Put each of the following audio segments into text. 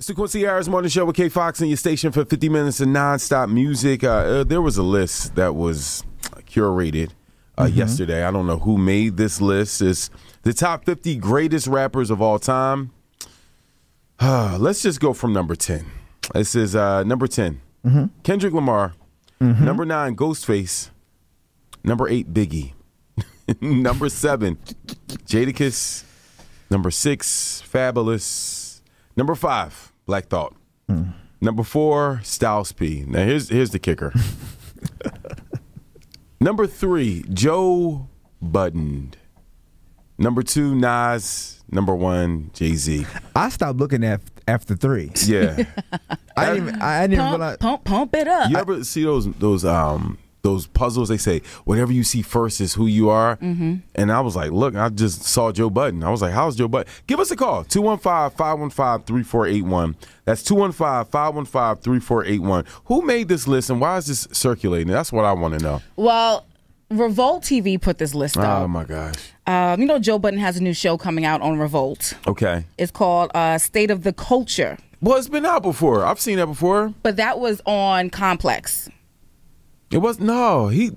It's the Quincy Harris Morning Show with K Fox and your station for 50 minutes of nonstop music. Uh, uh, there was a list that was uh, curated uh, mm-hmm. yesterday. I don't know who made this list. It's the top 50 greatest rappers of all time. let's just go from number 10. This is uh, number 10, mm-hmm. Kendrick Lamar. Mm-hmm. Number 9, Ghostface. Number 8, Biggie. number 7, Jadakiss. Number 6, Fabulous. Number 5, Black Thought. Mm. Number four, Styles P. Now here's here's the kicker. Number three, Joe Buttoned. Number two, Nas. Number one, Jay Z. I stopped looking at after three. Yeah, I didn't. I didn't pump, realize. Pump, pump it up. You ever see those those um those puzzles they say whatever you see first is who you are mm -hmm. and i was like look i just saw joe button i was like how's joe button give us a call 215-515-3481 that's 215-515-3481 who made this list and why is this circulating that's what i want to know well Revolt TV put this list Oh my gosh! Um, you know Joe Budden has a new show coming out on Revolt. Okay. It's called uh, State of the Culture. Well, it's been out before. I've seen that before. But that was on Complex. It was no he.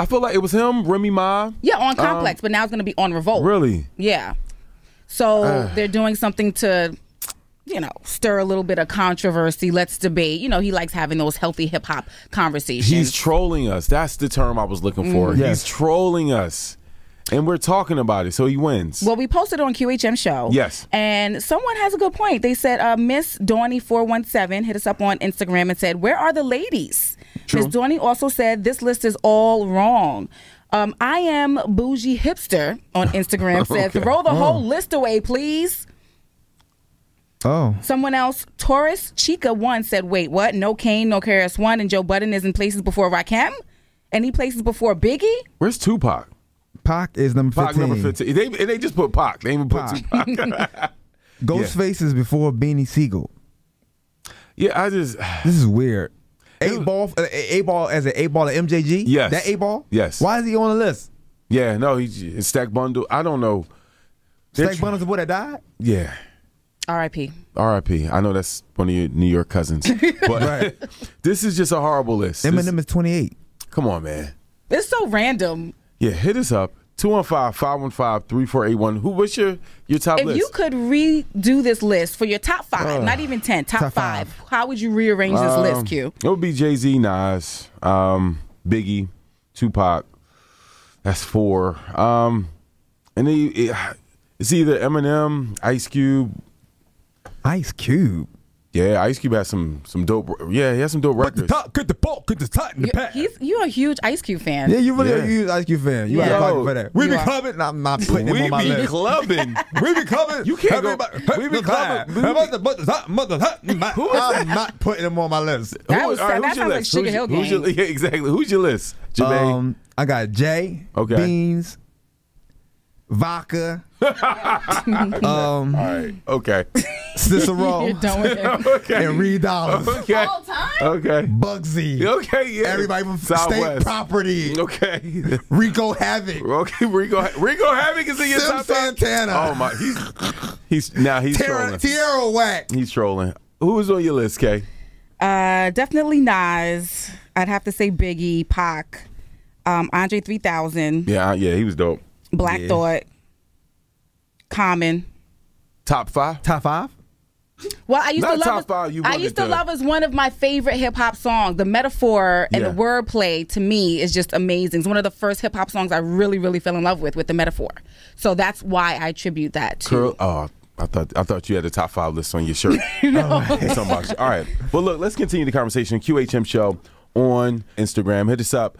I feel like it was him, Remy Ma. Yeah, on um, Complex, um, but now it's going to be on Revolt. Really? Yeah. So uh. they're doing something to, you know, stir a little bit of controversy. Let's debate. You know, he likes having those healthy hip hop conversations. He's trolling us. That's the term I was looking for. Mm, yes. He's trolling us. And we're talking about it, so he wins. Well, we posted on QHM show. Yes. And someone has a good point. They said uh, Miss Dawny four one seven hit us up on Instagram and said, "Where are the ladies?" Ms. Dorney also said this list is all wrong. Um, I am bougie hipster on Instagram said, okay. throw the oh. whole list away, please. Oh. Someone else, Taurus Chica one said, wait, what? No Kane, no Karis one, and Joe Budden is in places before Rakim? And he places before Biggie? Where's Tupac? Pac is number Pac 15. Pac number 15. They, they just put Pac. They even put Pac. Tupac. Ghostface yeah. is before Beanie Siegel. Yeah, I just. This is weird eight ball, A uh, ball as an eight ball at MJG. Yes, that eight ball. Yes. Why is he on the list? Yeah, no, He's stack bundle. I don't know. Stack bundle's the boy that died. Yeah. R.I.P. R.I.P. I know that's one of your New York cousins, but right. this is just a horrible list. Eminem this, is 28. Come on, man. It's so random. Yeah, hit us up 215-515-3481. Who what's your your top if list? you could redo this list for your top five, uh, not even ten, top, top five, five, how would you rearrange this um, list, Q? It would be Jay Z, Nas, um, Biggie, Tupac. That's four. Um, and then it, it's either Eminem, Ice Cube. Ice Cube. Yeah, Ice Cube has some some dope. Yeah, he has some dope but records. The top, get the ball, get the top in the pack. He's you a huge Ice Cube fan. Yeah, you really yeah. a huge Ice Cube fan. You yeah. got pocket for that. We you be are. clubbing. No, I'm not putting him on my list. We be clubbing. we be clubbing. You can't Everybody, go. We be clubbing. Who is I'm not putting him on my list. That was right, that sounds like Sugar Hill Gang. Who's your, yeah, exactly. Who's your list? Jermaine? Um, I got Jay. Okay. Beans vodka. um, All right. Okay. Cicero, okay. and Reed Dollars. Okay. Okay. Bugsy. Okay, yeah. Everybody from Southwest. State Property. Okay. Rico Havoc. Okay, Rico Rico Havoc is in your Sim top Santana. Top? Oh my he's he's now nah, he's Tara, trolling. Tierra Whack. He's trolling. Who is on your list, Kay? Uh definitely Nas. I'd have to say Biggie, Pac, um, Andre three thousand. Yeah, yeah, he was dope. Black yeah. Thought. Common. Top five? Top five? Well, I used Not to love. Top five you I used to, to love as one of my favorite hip hop songs. The metaphor and yeah. the wordplay to me is just amazing. It's one of the first hip hop songs I really, really fell in love with with the metaphor. So that's why I attribute that to. Curl, uh, oh, I thought I thought you had a top five list on your shirt. no. All right. All right. Well, look, let's continue the conversation. QHM show on Instagram. Hit us up.